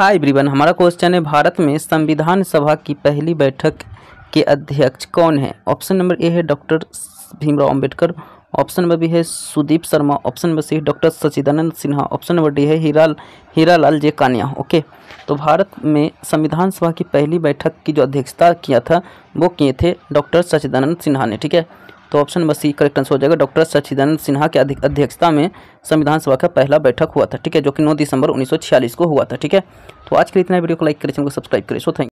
हाय ब्रिबन हमारा क्वेश्चन है भारत में संविधान सभा की पहली बैठक के अध्यक्ष कौन है ऑप्शन नंबर ए है doctor Bhimrao Ambedkar option number B है Sudeep Sharma option number C doctor Sachchidanand Sinha option number D है हीराल हीरालाल जे कान्या ओके तो भारत में संविधान सभा की पहली बैठक की जो अध्यक्षता किया था वो किए थे डॉक्टर सचिदानंद सिन्हा ने ठीक है तो option number C correct answer हो जाएगा डॉक्टर सचिदानंद सिन्हा की अध्यक्षता में संविधान सभा का पहला बैठक हुआ था ठीक है जो कि नौ दिसंबर उन्नीस को हुआ था ठीक है तो आज के लिए इतना वीडियो को लाइक करें चैनल को सब्सक्राइब करें सो थैंक